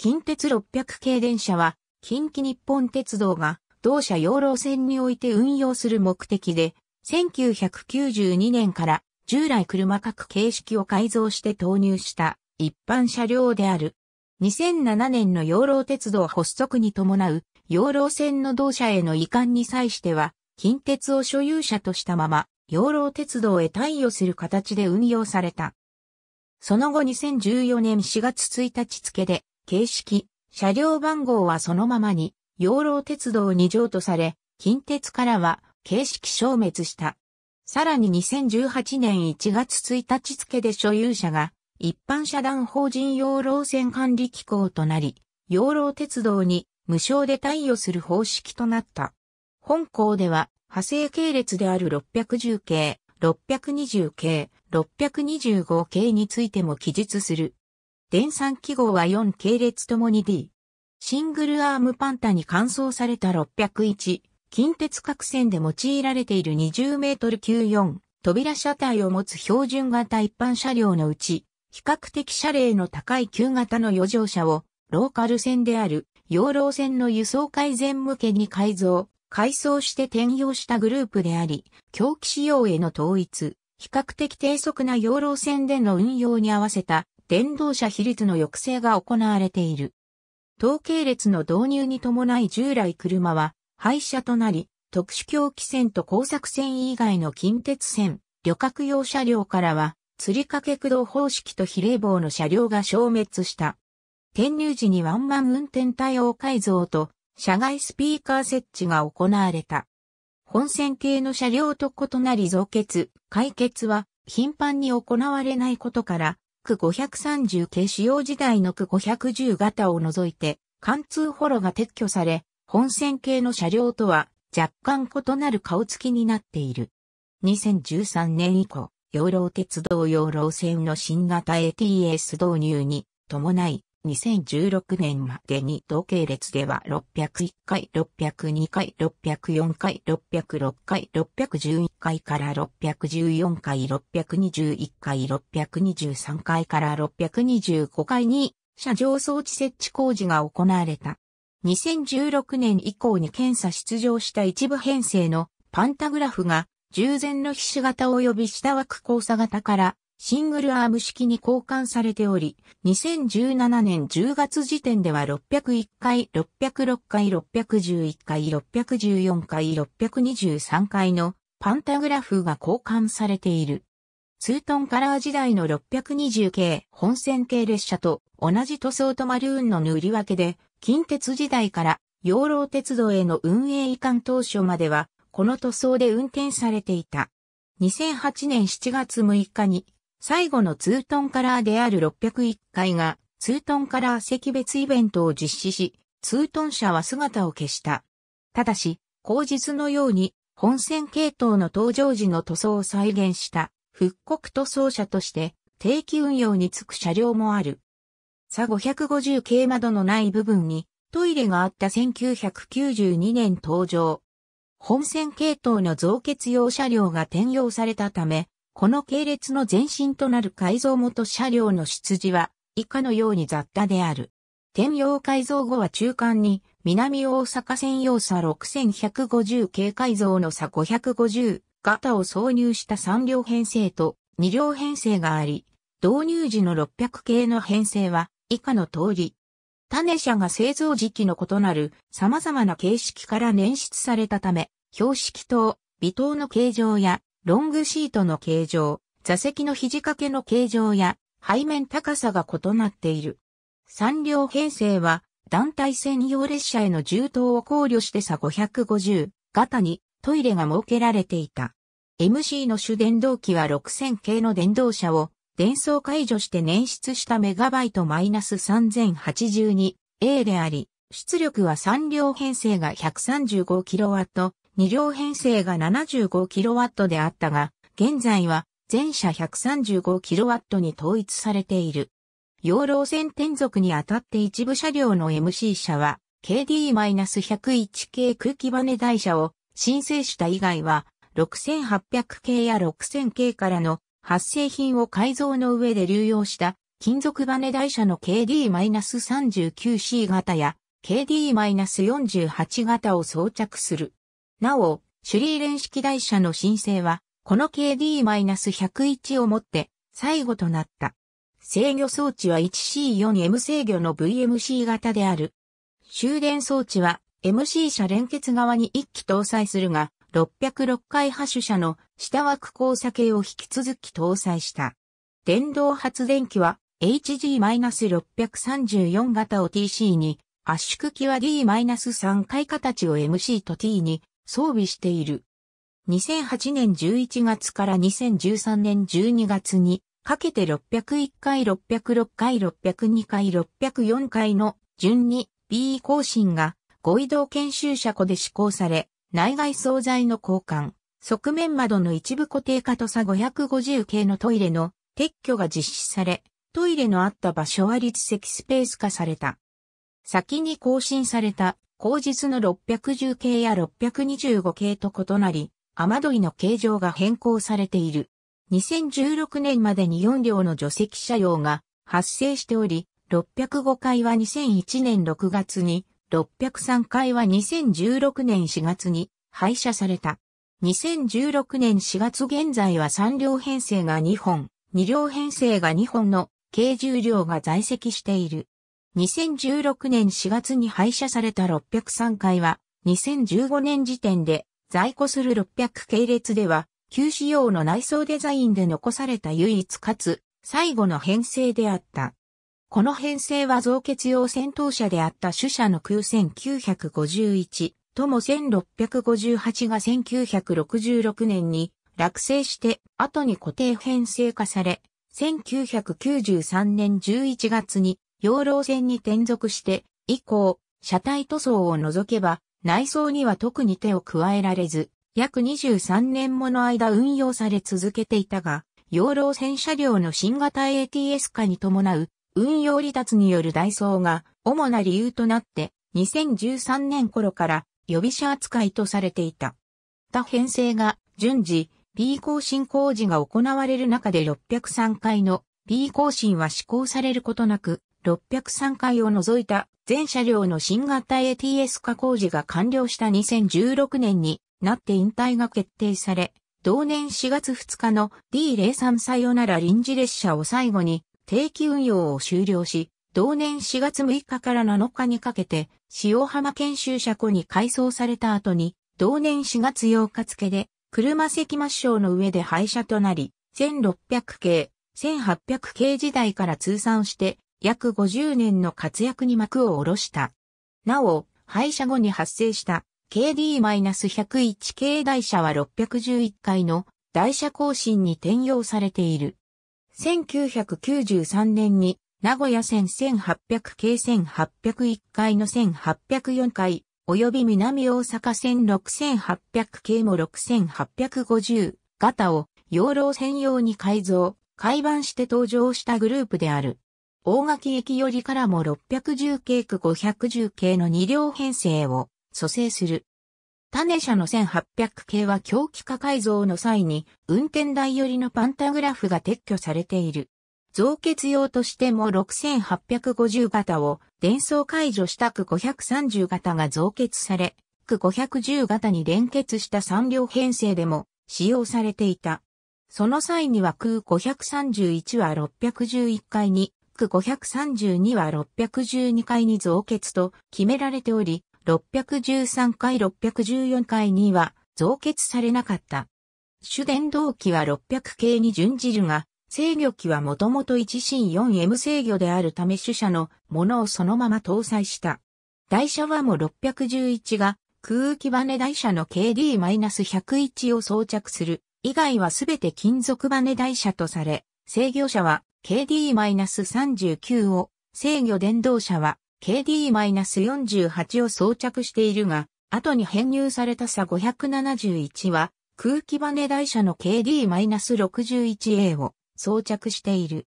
近鉄600系電車は、近畿日本鉄道が、同社養老線において運用する目的で、1992年から従来車各形式を改造して投入した一般車両である。2007年の養老鉄道発足に伴う養老線の同社への移管に際しては、近鉄を所有者としたまま、養老鉄道へ対与する形で運用された。その後2014年4月1日付で、形式、車両番号はそのままに、養老鉄道に譲渡され、近鉄からは形式消滅した。さらに2018年1月1日付で所有者が一般社団法人養老線管理機構となり、養老鉄道に無償で貸与する方式となった。本校では派生系列である610系、620系、625系についても記述する電算記号は4系列ともに D。シングルアームパンタに換装された601、近鉄各線で用いられている20メートル級4、扉車体を持つ標準型一般車両のうち、比較的車齢の高い旧型の余剰車を、ローカル線である、養老線の輸送改善向けに改造、改装して転用したグループであり、狂気仕様への統一、比較的低速な養老線での運用に合わせた電動車比率の抑制が行われている。統計列の導入に伴い従来車は廃車となり、特殊狂気線と工作線以外の近鉄線、旅客用車両からは、釣り掛け駆動方式と比例棒の車両が消滅した。転入時にワンマン運転対応改造と、車外スピーカー設置が行われた。本線系の車両と異なり増結、解決は頻繁に行われないことから、区530系使用時代の区510型を除いて、貫通ホロが撤去され、本線系の車両とは若干異なる顔つきになっている。2013年以降、養老鉄道養老線の新型 ATS 導入に伴い、2016年までに同系列では601回、602回、604回、606回、611回から614回、621回、623回から625回に、車上装置設置工事が行われた。2016年以降に検査出場した一部編成のパンタグラフが従前の筆種型及び下枠交差型からシングルアーム式に交換されており、2017年10月時点では601回、606回、611回、614回、623回のパンタグラフが交換されている。ツートンカラー時代の620系本線系列車と同じ塗装とマルーンの塗り分けで、近鉄時代から養老鉄道への運営移管当初までは、この塗装で運転されていた。2008年7月6日に最後のツートンカラーである601回が、ツートンカラー席別イベントを実施し、ツートン車は姿を消した。ただし、後日のように、本線系統の登場時の塗装を再現した復刻塗装車として定期運用につく車両もある。差550系窓のない部分にトイレがあった1992年登場。本線系統の増結用車両が転用されたため、この系列の前身となる改造元車両の出自は以下のように雑多である。転用改造後は中間に南大阪線用差6150系改造の差550型を挿入した3両編成と2両編成があり、導入時の600系の編成は以下の通り。種車が製造時期の異なる様々な形式から捻出されたため、標識等、微等の形状やロングシートの形状、座席の肘掛けの形状や背面高さが異なっている。3両編成は団体専用列車への充当を考慮して差550型にトイレが設けられていた。MC の主電動機は6000系の電動車を電装解除して捻出したメガバイトマイナス 3082A であり、出力は3両編成が 135kW、2両編成が 75kW であったが、現在は全車 135kW に統一されている。養老線転属にあたって一部車両の MC 車は KD-101 系空気バネ台車を申請した以外は6800系や6000系からの発生品を改造の上で流用した金属バネ台車の KD-39C 型や KD-48 型を装着する。なお、シュリーレン式台車の申請は、この KD-101 をもって最後となった。制御装置は 1C4M 制御の VMC 型である。終電装置は MC 車連結側に1機搭載するが、606回発車の下枠交差系を引き続き搭載した。電動発電機は HG-634 型を TC に、圧縮機は D-3 回形を MC と T に、装備している。2008年11月から2013年12月にかけて601回606回602回604回の順に B 更新がご移動研修車庫で施行され、内外総材の交換、側面窓の一部固定化と差550系のトイレの撤去が実施され、トイレのあった場所は立席スペース化された。先に更新された後日の610系や625系と異なり、雨どいの形状が変更されている。2016年までに4両の除籍車両が発生しており、605回は2001年6月に、603回は2016年4月に廃車された。2016年4月現在は3両編成が2本、2両編成が2本の軽重量が在籍している。2016年4月に廃車された603回は、2015年時点で在庫する600系列では、旧仕様の内装デザインで残された唯一かつ最後の編成であった。この編成は造血用戦闘車であった主車の1 9 5 1とも1658が1966年に落成して後に固定編成化され、1993年11月に養老線に転属して、以降、車体塗装を除けば、内装には特に手を加えられず、約23年もの間運用され続けていたが、養老線車両の新型 ATS 化に伴う運用離脱によるダイソーが主な理由となって2013年頃から予備車扱いとされていた。他編成が順次 B 更新工事が行われる中で603回の B 更新は施行されることなく603回を除いた全車両の新型 ATS 化工事が完了した2016年になって引退が決定され、同年4月2日の D03 さよなら臨時列車を最後に定期運用を終了し、同年4月6日から7日にかけて、塩浜研修車庫に改装された後に、同年4月8日付で、車席抹消の上で廃車となり、1600系、1800系時代から通算して、約50年の活躍に幕を下ろした。なお、廃車後に発生した KD-101 系台車は611回の台車更新に転用されている。1993年に名古屋線1800系1801回の1804回、及び南大阪線6800系も6850型を養老専用に改造、改版して登場したグループである。大垣駅よりからも610系区510系の2両編成を蘇生する。種社の1800系は狂気化改造の際に運転台寄りのパンタグラフが撤去されている。増結用としても6850型を伝送解除した区530型が増結され、区510型に連結した3両編成でも使用されていた。その際には区531は611階にク532は612回に増結と決められており、613回614回には増結されなかった。主電動機は600系に準じるが、制御機はもともと 1C4M 制御であるため主車のものをそのまま搭載した。台車はも611が空気バネ台車の KD-101 を装着する以外はすべて金属バネ台車とされ、制御車は KD-39 を、制御電動車は KD-48 を装着しているが、後に編入された差571は、空気バネ台車の KD-61A を装着している。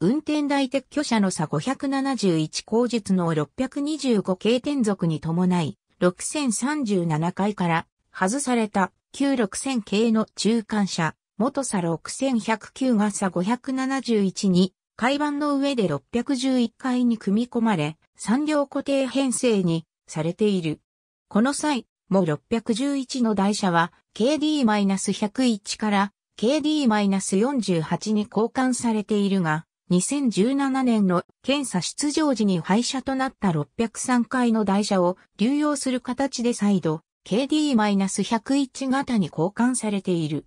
運転台撤去車の差571後述の625系転属に伴い、6037回から外された96000系の中間車、元差6109が差571に、海板の上で611階に組み込まれ、産両固定編成にされている。この際、も611の台車は KD-101 から KD-48 に交換されているが、2017年の検査出場時に廃車となった603階の台車を流用する形で再度 KD-101 型に交換されている。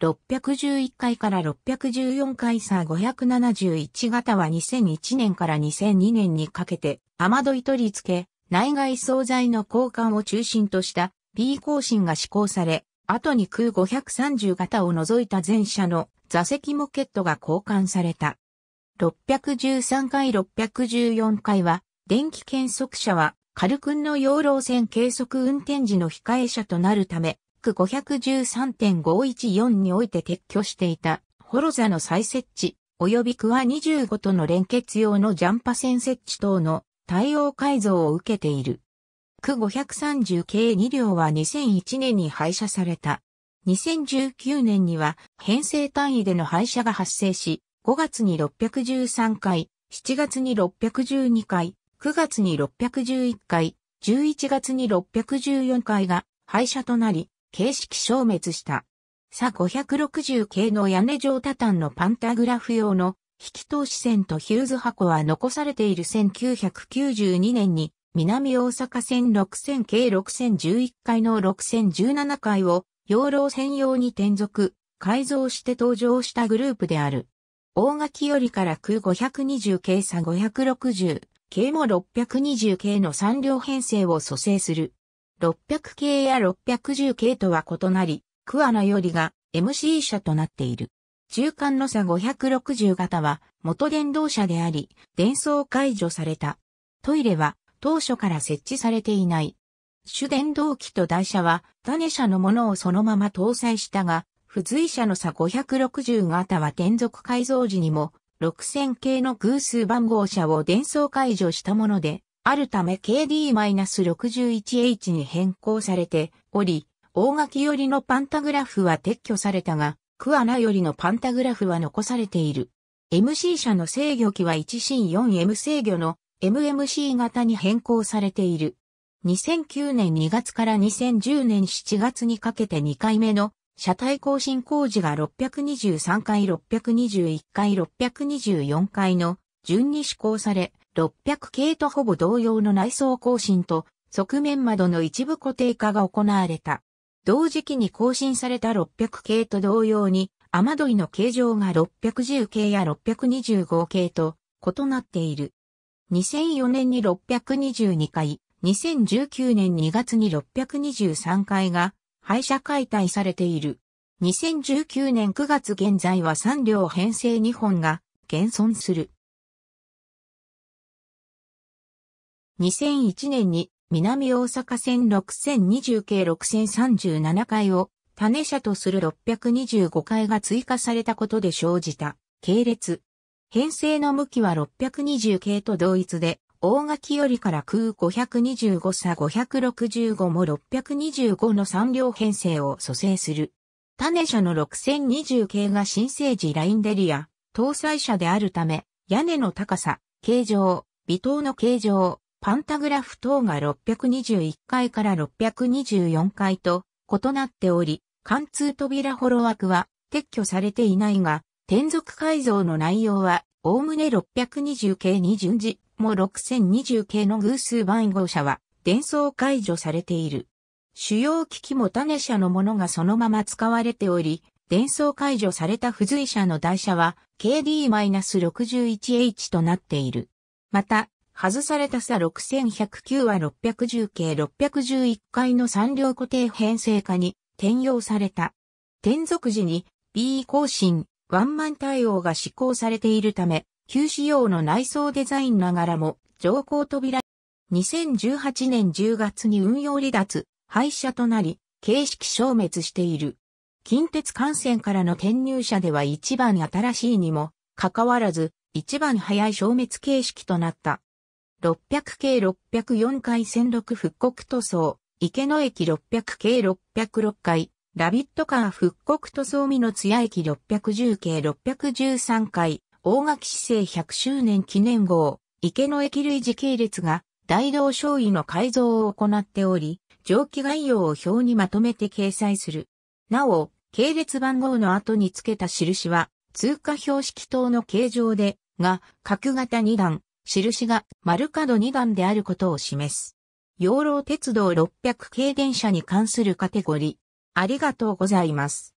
611回から614回さ571型は2001年から2002年にかけて、雨どい取り付け、内外総材の交換を中心とした P 更新が施行され、後に空530型を除いた全車の座席モケットが交換された。613回614回は、電気検測車は、カルクンの養老線計測運転時の控え車となるため、約513.514において撤去していた、ホロザの再設置、及びクワ25との連結用のジャンパ線設置等の対応改造を受けている。区530系2両は2001年に廃車された。2019年には編成単位での廃車が発生し、5月に613回、7月に612回、9月に611回、11月に614回が廃車となり、形式消滅した。さ560系の屋根状タタンのパンタグラフ用の引き通し線とヒューズ箱は残されている1992年に南大阪線6000系6011階の6017階を養老専用に転属、改造して登場したグループである。大垣よりから空520系さ560系も620系の3両編成を蘇生する。600系や610系とは異なり、桑名よりが MC 車となっている。中間の差560型は元電動車であり、電装解除された。トイレは当初から設置されていない。主電動機と台車は種車のものをそのまま搭載したが、付随車の差560型は転属改造時にも6000系の偶数番号車を電装解除したもので、あるため KD-61H に変更されており、大垣寄りのパンタグラフは撤去されたが、桑名寄りのパンタグラフは残されている。MC 社の制御機は1新4 m 制御の MMC 型に変更されている。2009年2月から2010年7月にかけて2回目の車体更新工事が623回621回624回の順に施行され、600系とほぼ同様の内装更新と側面窓の一部固定化が行われた。同時期に更新された600系と同様に雨どいの形状が610系や625系と異なっている。2004年に622回、2019年2月に623回が廃車解体されている。2019年9月現在は3両編成2本が現存する。2001年に南大阪線6020系6037回を種車とする625回が追加されたことで生じた系列。編成の向きは620系と同一で、大垣よりから空525差565も625の3両編成を蘇生する。種車の6020系が新生児ラインデリア、搭載車であるため、屋根の高さ、形状、微灯の形状、パンタグラフ等が621階から624階と異なっており、貫通扉ホロ枠は撤去されていないが、転属改造の内容は、おおむね620系に順次、も6020系の偶数番号車は、伝送解除されている。主要機器も種車のものがそのまま使われており、伝送解除された付随車の台車は KD-61H となっている。また、外された差6109は610系611回の3両固定編成化に転用された。転属時に B 更新、ワンマン対応が施行されているため、旧仕様の内装デザインながらも、乗降扉。2018年10月に運用離脱、廃車となり、形式消滅している。近鉄幹線からの転入車では一番新しいにも、かかわらず、一番早い消滅形式となった。600系604回戦6復刻塗装、池野駅600系606回、ラビットカー復刻塗装美の艶駅610系613回、大垣市政100周年記念号、池野駅類似系列が大道醤位の改造を行っており、蒸気概要を表にまとめて掲載する。なお、系列番号の後に付けた印は、通貨標識等の形状で、が、角型2段、印が丸角2段であることを示す。養老鉄道600系電車に関するカテゴリー。ありがとうございます。